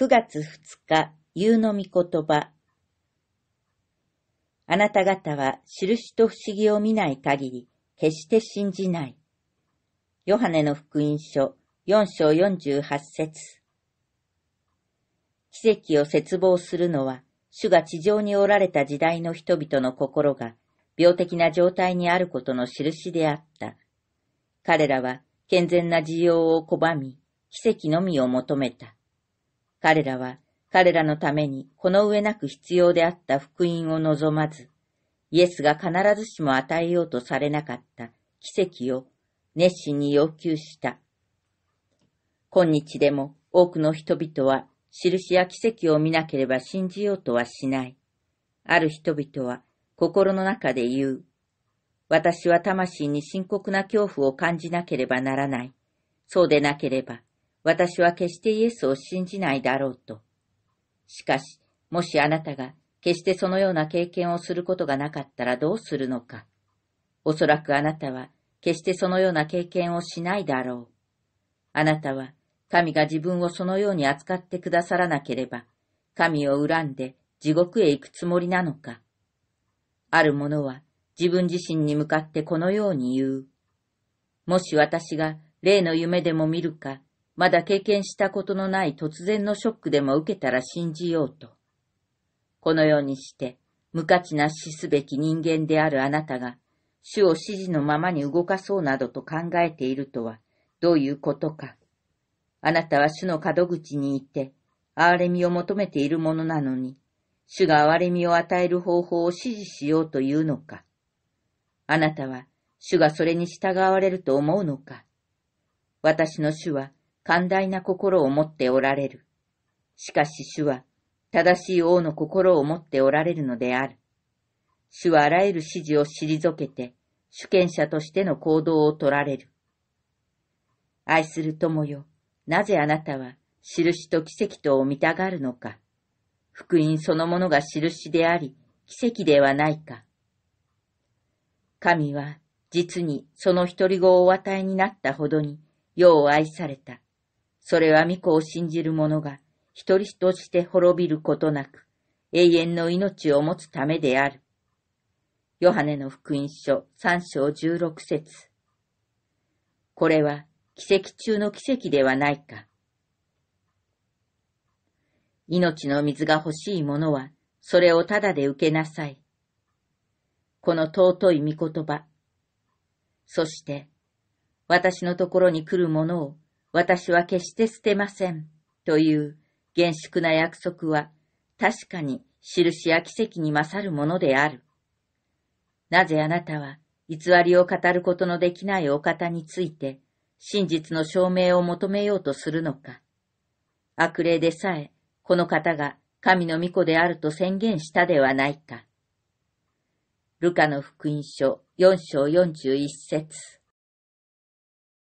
9月2日、夕の御言葉。あなた方は印と不思議を見ない限り、決して信じない。ヨハネの福音書、4章48節奇跡を絶望するのは、主が地上におられた時代の人々の心が、病的な状態にあることの印であった。彼らは健全な需要を拒み、奇跡のみを求めた。彼らは彼らのためにこの上なく必要であった福音を望まず、イエスが必ずしも与えようとされなかった奇跡を熱心に要求した。今日でも多くの人々は印や奇跡を見なければ信じようとはしない。ある人々は心の中で言う。私は魂に深刻な恐怖を感じなければならない。そうでなければ私は決してイエスを信じないだろうと。しかし、もしあなたが決してそのような経験をすることがなかったらどうするのか。おそらくあなたは決してそのような経験をしないだろう。あなたは神が自分をそのように扱ってくださらなければ、神を恨んで地獄へ行くつもりなのか。ある者は自分自身に向かってこのように言う。もし私が例の夢でも見るか、まだ経験したことのない突然のショックでも受けたら信じようと。このようにして、無価値な死すべき人間であるあなたが、主を指示のままに動かそうなどと考えているとは、どういうことか。あなたは主の門口にいて、憐れみを求めているものなのに、主が憐れみを与える方法を指示しようというのか。あなたは、主がそれに従われると思うのか。私の主は、寛大な心を持っておられる。しかし主は、正しい王の心を持っておられるのである。主はあらゆる指示を退けて、主権者としての行動を取られる。愛する友よ、なぜあなたは、印と奇跡とを見たがるのか。福音そのものが印であり、奇跡ではないか。神は、実にその一り子をお与えになったほどに、世を愛された。それは御子を信じる者が、一人として滅びることなく、永遠の命を持つためである。ヨハネの福音書三章十六節これは奇跡中の奇跡ではないか。命の水が欲しい者は、それをただで受けなさい。この尊い御言葉。そして、私のところに来る者を私は決して捨てませんという厳粛な約束は確かに印や奇跡に勝るものである。なぜあなたは偽りを語ることのできないお方について真実の証明を求めようとするのか。悪霊でさえこの方が神の御子であると宣言したではないか。ルカの福音書4章41節